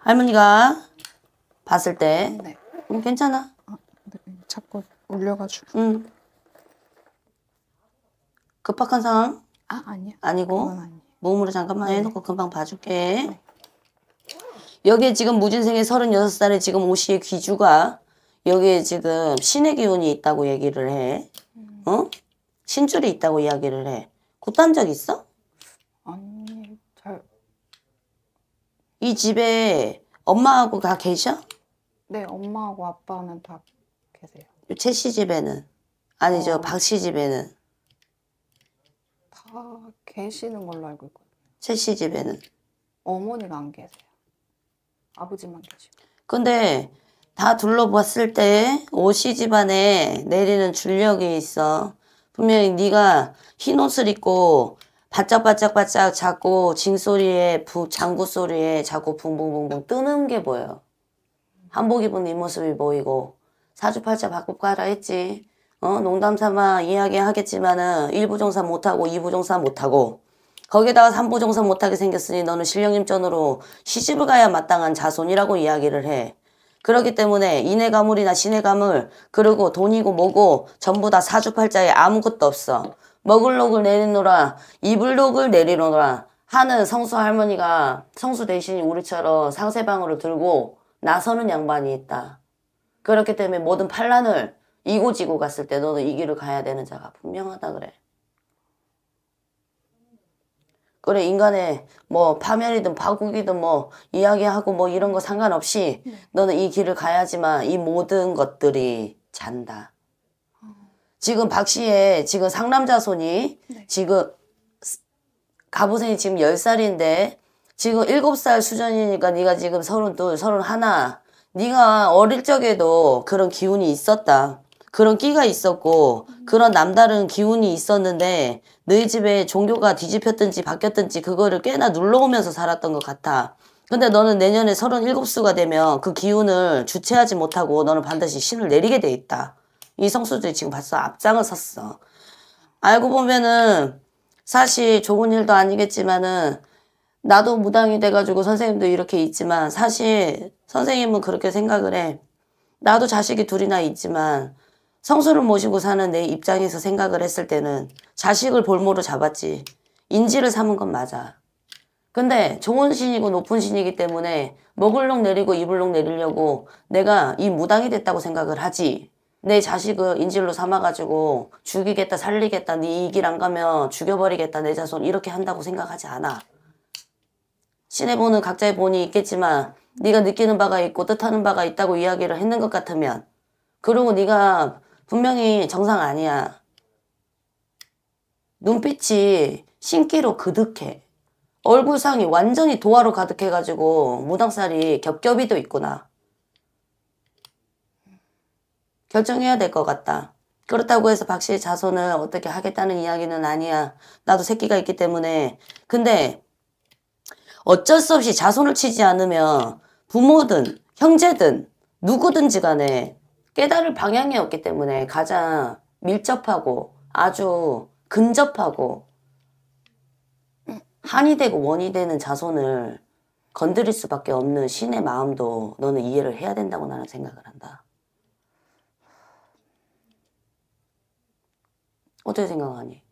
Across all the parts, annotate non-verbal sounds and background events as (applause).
할머니가 봤을 때 네. 음, 괜찮아. 아, 네. 자꾸 울려가지고. 음. 급박한 상황? 아 아니야. 아니고 몸으로 잠깐만 네. 해놓고 금방 봐줄게. 네. 여기에 지금 무진생의 3 6살에 지금 오시의 귀주가 여기에 지금 신의 기운이 있다고 얘기를 해. 음. 어? 신줄이 있다고 이야기를 해. 굿한 적 있어? 이 집에 엄마하고 다 계셔? 네, 엄마하고 아빠는 다 계세요. 채씨 집에는? 아니죠, 어. 박씨 집에는? 다 계시는 걸로 알고 있거든요. 채씨 집에는? 어머니가 안 계세요. 아버지만 계시고. 근데 다 둘러봤을 때 오 씨 집안에 내리는 줄력이 있어. 분명히 네가 흰 옷을 입고 바짝바짝바짝 자고 징소리에 부, 장구 소리에 자고 붕붕붕붕 뜨는 게 보여요. 한복 입은 이 모습이 보이고 사주팔자 바꿔가라 했지. 어 농담 삼아 이야기하겠지만은 일부종사 못하고 이부종사 못하고 거기다가 삼부종사 못하게 생겼으니 너는 신령님전으로 시집을 가야 마땅한 자손이라고 이야기를 해. 그렇기 때문에 인해 가물이나 신의 가물 그리고 돈이고 뭐고 전부 다 사주팔자에 아무것도 없어. 먹을 녹을 내리노라 이불 녹을 내리노라 하는 성수 할머니가 성수 대신 우리처럼 상세방으로 들고 나서는 양반이 있다. 그렇기 때문에 모든 판란을 이고 지고 갔을 때 너는 이 길을 가야 되는 자가 분명하다 그래. 그래 인간의 뭐 파멸이든 바국이든뭐 이야기하고 뭐 이런 거 상관없이 네. 너는 이 길을 가야지만 이 모든 것들이 잔다. 지금 박 씨의 지금 상남자손이 네. 지금 가보세이 지금 10살인데 지금 7살 수전이니까 네가 지금 32, 31 네가 어릴 적에도 그런 기운이 있었다. 그런 끼가 있었고 음. 그런 남다른 기운이 있었는데 너희 집에 종교가 뒤집혔든지 바뀌었든지 그거를 꽤나 눌러오면서 살았던 것 같아. 근데 너는 내년에 37수가 되면 그 기운을 주체하지 못하고 너는 반드시 신을 내리게 돼 있다. 이 성수들이 지금 벌써 앞장을 섰어. 알고 보면은 사실 좋은 일도 아니겠지만은 나도 무당이 돼가지고 선생님도 이렇게 있지만 사실 선생님은 그렇게 생각을 해. 나도 자식이 둘이나 있지만 성수를 모시고 사는 내 입장에서 생각을 했을 때는 자식을 볼모로 잡았지. 인지를 삼은 건 맞아. 근데 좋은 신이고 높은 신이기 때문에 먹을록 내리고 입을록 내리려고 내가 이 무당이 됐다고 생각을 하지. 내 자식을 인질로 삼아가지고 죽이겠다 살리겠다 네 이길 안 가면 죽여버리겠다 내 자손 이렇게 한다고 생각하지 않아. 신의 보는 각자의 본이 있겠지만 네가 느끼는 바가 있고 뜻하는 바가 있다고 이야기를 했는 것 같으면 그리고 네가 분명히 정상 아니야. 눈빛이 신기로 그득해. 얼굴상이 완전히 도화로 가득해가지고 무당살이 겹겹이도 있구나. 결정해야 될 것 같다. 그렇다고 해서 박 씨의 자손을 어떻게 하겠다는 이야기는 아니야. 나도 새끼가 있기 때문에. 근데 어쩔 수 없이 자손을 치지 않으면 부모든 형제든 누구든지 간에 깨달을 방향이 없기 때문에 가장 밀접하고 아주 근접하고 한이 되고 원이 되는 자손을 건드릴 수밖에 없는 신의 마음도 너는 이해를 해야 된다고 나는 생각을 한다. 어떻게 생각하니?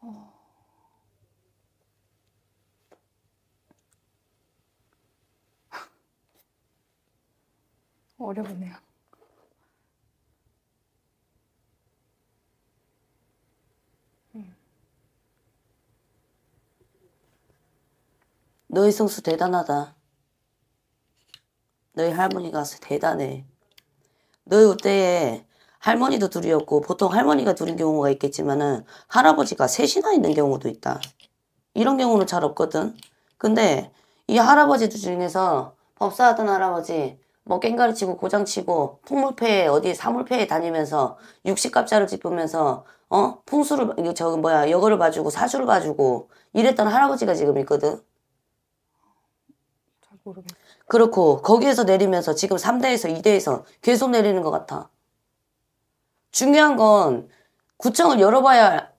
어... 려보네요 (laughs) 음. 너희 성수 대단하다. 너희 할머니가 대단해. 너희 우때에 할머니도 둘이었고 보통 할머니가 둘인 경우가 있겠지만은 할아버지가 셋이나 있는 경우도 있다. 이런 경우는 잘 없거든. 근데 이 할아버지들 중에서 법사하던 할아버지 뭐 깽가리 치고 고장 치고 풍물패에 어디 사물패에 다니면서 육식갑자를 짚으면서 어 풍수를 저 뭐야 여거를 봐주고 사주를 봐주고 이랬던 할아버지가 지금 있거든. 잘 모르겠어. 그렇고 거기에서 내리면서 지금 3대에서 2대에서 계속 내리는 것 같아. 중요한 건 구청을 열어봐야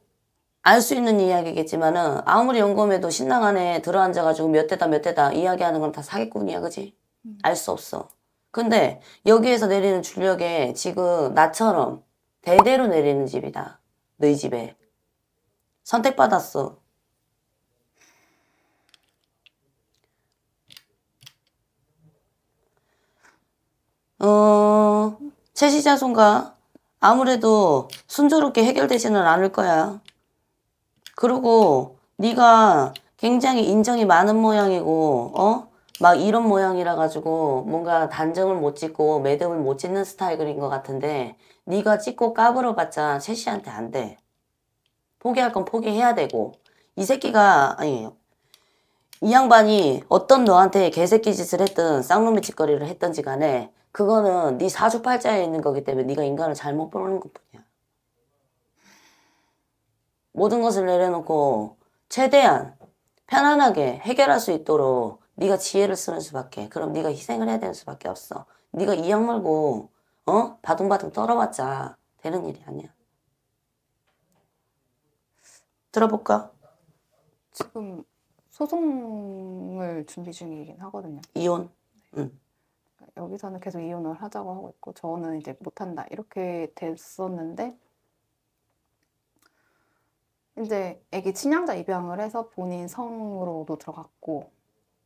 알 수 있는 이야기겠지만은 아무리 연금에도 신랑 안에 들어앉아가지고 몇 대다 몇 대다 이야기하는 건 다 사기꾼이야 그지? 음. 알수 없어. 근데 여기에서 내리는 출력에 지금 나처럼 대대로 내리는 집이다. 너희 집에. 선택받았어. 어, 채시자손가 아무래도 순조롭게 해결되지는 않을 거야. 그리고 네가 굉장히 인정이 많은 모양이고 어? 막 이런 모양이라 가지고 뭔가 단정을 못 짓고 매듭을 못 짓는 스타일인 것 같은데 네가 찍고 까불어봤자 채씨한테 안 돼. 포기할 건 포기해야 되고 이 새끼가 아니 이 양반이 어떤 너한테 개새끼 짓을 했든 쌍놈의 짓거리를 했던지 간에 그거는 네 사주팔자에 있는 거기 때문에 네가 인간을 잘못 보는 것뿐이야. 모든 것을 내려놓고 최대한 편안하게 해결할 수 있도록 네가 지혜를 쓰는 수밖에. 그럼 네가 희생을 해야 되는 수밖에 없어. 네가 이 악물고 어? 바둥바둥 떨어봤자 되는 일이 아니야. 들어볼까? 지금 소송을 준비 중이긴 하거든요. 이혼? 응. 여기서는 계속 이혼을 하자고 하고 있고 저는 이제 못한다 이렇게 됐었는데 이제 애기 친양자 입양을 해서 본인 성으로도 들어갔고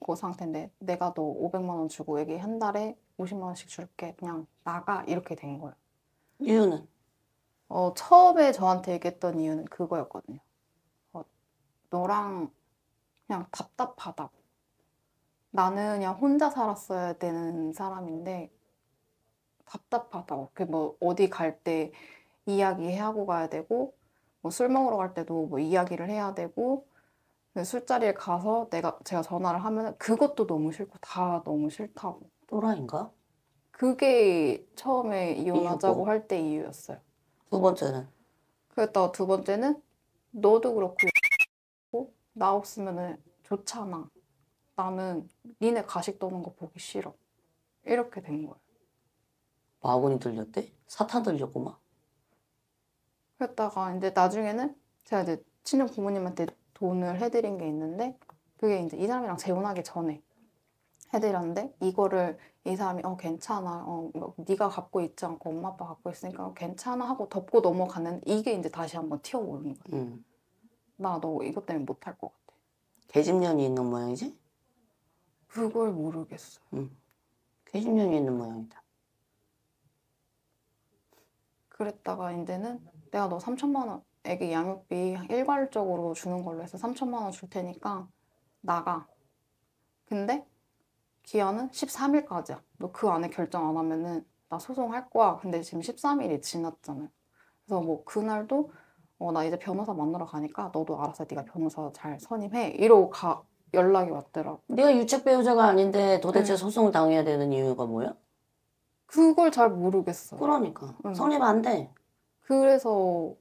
그 상태인데 내가 너 500만 원 주고 애기 한 달에 50만 원씩 줄게 그냥 나가 이렇게 된 거예요. 이유는? 어 처음에 저한테 얘기했던 이유는 그거였거든요. 어, 너랑 그냥 답답하다고 나는 그냥 혼자 살았어야 되는 사람인데 답답하다고. 그뭐 어디 갈 때 이야기하고 가야 되고 뭐술 먹으러 갈 때도 뭐 이야기를 해야 되고 술자리에 가서 내가 제가 전화를 하면 그것도 너무 싫고 다 너무 싫다고. 또라인가? 그게 처음에 이혼하자고 할 때 이유였어요. 두 번째는? 그랬다가 두 번째는 너도 그렇고 나없으면 좋잖아. 나는 니네 가식 도는거 보기 싫어. 이렇게 된거예 마군이 들렸대? 사탄 들렸구만. 그랬다가 이제 나중에는 제가 이제 친정 부모님한테 돈을 해드린 게 있는데 그게 이제 이 사람이랑 재혼하기 전에 해드렸는데 이거를 이 사람이 어 괜찮아 어 뭐, 네가 갖고 있지 않고 엄마 아빠 갖고 있으니까 어, 괜찮아 하고 덮고 넘어갔는데 이게 이제 다시 한번 튀어오르 거야. 음. 나너 이것 때문에 못할 것 같아. 개집년이 있는 모양이지? 그걸 모르겠어 응. 개심년이 있는 모양이다. 그랬다가 이제는 내가 너 3천만 원 애기 양육비 일괄적으로 주는 걸로 해서 3천만 원 줄 테니까 나가. 근데 기한은 13일까지야. 너 그 안에 결정 안 하면은 나 소송할 거야. 근데 지금 13일이 지났잖아 그래서 뭐 그날도 어, 나 이제 변호사 만나러 가니까 너도 알아서 네가 변호사 잘 선임해. 이러고 가, 연락이 왔더라고. 네가 유책 배우자가 아닌데 도대체 응. 소송을 당해야 되는 이유가 뭐야? 그걸 잘 모르겠어. 그러니까 응. 성립 안 돼. 그래서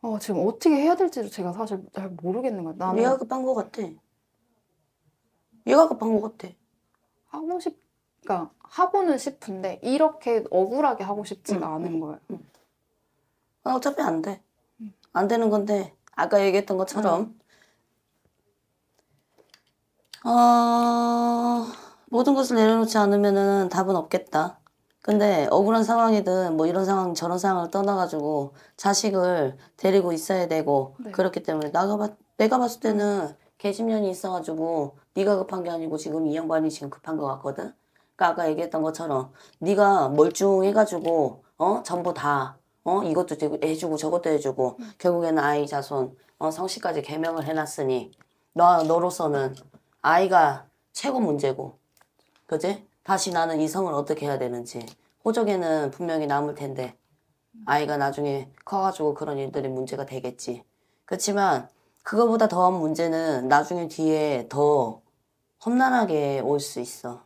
어, 지금 어떻게 해야 될지도 제가 사실 잘 모르겠는 거야. 나는 얘가 급한 거 같아. 얘가 급한 거 같아. 하고 싶, 그러니까 하고는 싶은데 이렇게 억울하게 하고 싶지가 응, 않은 거예요. 아, 어차피 안 돼. 안 되는 건데 아까 얘기했던 것처럼 어, 모든 것을 내려놓지 않으면 답은 없겠다. 근데 억울한 상황이든 뭐 이런 상황 저런 상황을 떠나가지고 자식을 데리고 있어야 되고 네. 그렇기 때문에 나가 봤, 내가 봤을 때는 개심년이 있어가지고 네가 급한 게 아니고 지금 이 양반이 지금 급한 것 같거든. 그러니까 아까 얘기했던 것처럼 네가 멀쩡해가지고 어 전부 다 어 이것도 해주고 저것도 해주고 음. 결국에는 아이 자손 어 성씨까지 개명을 해놨으니 너 너로서는 아이가 최고 문제고 그지? 다시 나는 이성을 어떻게 해야 되는지 호적에는 분명히 남을 텐데 아이가 나중에 커가지고 그런 일들이 문제가 되겠지. 그렇지만 그거보다 더한 문제는 나중에 뒤에 더 험난하게 올 수 있어.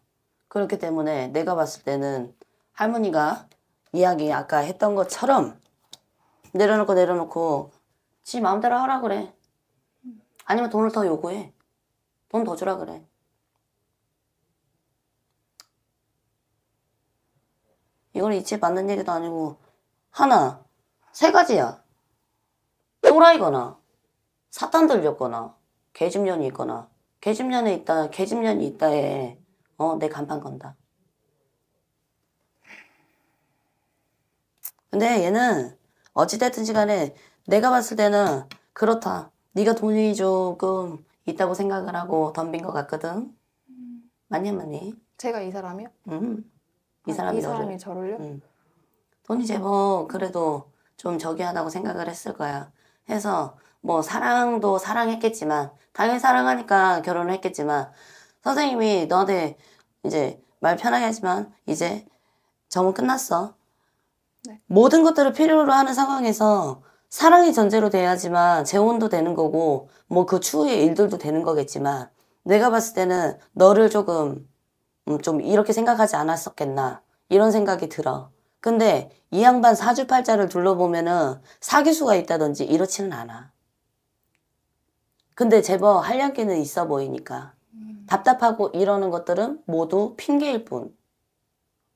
그렇기 때문에 내가 봤을 때는 할머니가 이야기 아까 했던 것처럼 내려놓고 내려놓고 지 마음대로 하라 그래. 아니면 돈을 더 요구해. 돈더 주라 그래. 이걸 이치 받는 얘기도 아니고 하나, 세 가지야. 또라이거나 사탄 들렸거나 개집년이 있거나 개집년에 있다, 개집년이 있다에 어, 내 간판 건다. 근데 얘는 어찌됐든 시간에 내가 봤을 때는 그렇다. 네가 돈이 조금 있다고 생각을 하고 덤빈 것 같거든. 맞냐 맞니? 제가 이 사람이요? 음. 이 아, 사람이, 아, 이 사람이 저를요? 음. 돈이 제법 그래도 좀 저기하다고 생각을 했을 거야. 해서 뭐 사랑도 사랑했겠지만 당연히 사랑하니까 결혼을 했겠지만 선생님이 너한테 이제 말 편하게 하지만 이제 점은 끝났어. 네. 모든 것들을 필요로 하는 상황에서 사랑이 전제로 돼야지만 재혼도 되는 거고 뭐 그 추후의 일들도 되는 거겠지만 내가 봤을 때는 너를 조금 음, 좀 이렇게 생각하지 않았었겠나 이런 생각이 들어. 근데 이 양반 사주팔자를 둘러보면은 사기수가 있다든지 이렇지는 않아. 근데 제법 한량기는 있어 보이니까 음. 답답하고 이러는 것들은 모두 핑계일 뿐.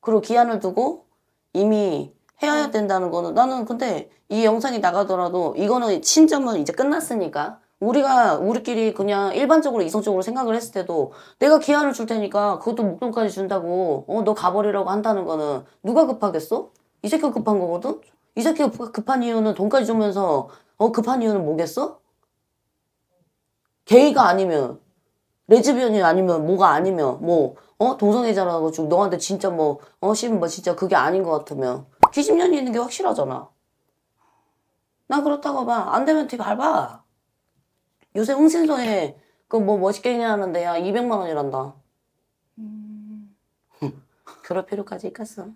그리고 기한을 두고 이미 해야 어. 된다는 거는 나는 근데 이 영상이 나가더라도 이거는 신점은 이제 끝났으니까 우리가 우리끼리 그냥 일반적으로 이성적으로 생각을 했을 때도 내가 기한을 줄 테니까 그것도 목돈까지 준다고 어 너 가버리라고 한다는 거는 누가 급하겠어? 이 새끼가 급한 거거든? 이 새끼가 급한 이유는 돈까지 주면서 어 급한 이유는 뭐겠어? 게이가 아니면 레즈비언이 아니면 뭐가 아니면 뭐 어 동성애자라고 지금 너한테 진짜 뭐어 씨는 뭐 진짜 그게 아닌 것 같으면 20년이 있는 게 확실하잖아. 난 그렇다고 봐. 안 되면 뒤 밟아. 요새 흥신소에 그 뭐 멋있게 하는데 야 200만 원이란다. 음... (laughs) 그럴 필요까지 있겠어.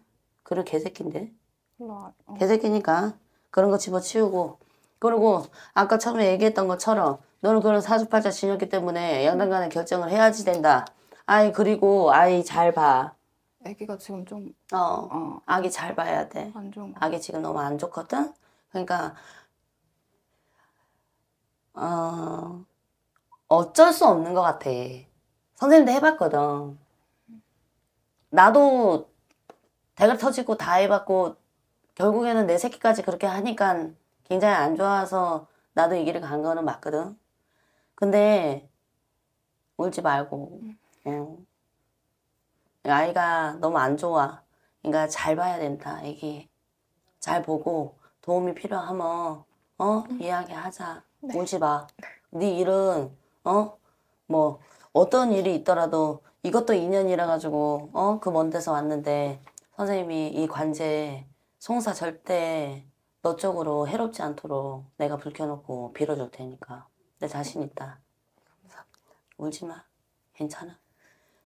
그런 개새끼인데. 어. 개새끼니까 그런 거 집어치우고 그리고 아까 처음에 얘기했던 것처럼 너는 그런 사주팔자 지녔기 때문에 양당 간의 결정을 해야지 된다. 아이 그리고 아이 잘 봐. 아기가 지금 좀 어, 어. 아기 잘 봐야 돼. 안 좋은 거. 아기 지금 너무 안 좋거든. 그러니까 어 어쩔 수 없는 것 같아. 선생님도 해봤거든. 나도 대가 터지고 다 해봤고 결국에는 내 새끼까지 그렇게 하니까 굉장히 안 좋아서 나도 이 길을 간 거는 맞거든. 근데 울지 말고 음. 응. 아이가 너무 안 좋아. 그러니까 잘 봐야 된다, 아기. 잘 보고 도움이 필요하면 어 음. 이야기하자. 네. 오지 마. 네 일은 어뭐 어떤 일이 있더라도 이것도 인연이라 가지고 어그먼 데서 왔는데 선생님이 이 관제 송사 절대 너 쪽으로 해롭지 않도록 내가 불켜놓고 빌어줄 테니까 내 자신 있다. 울지 음. 마. 괜찮아.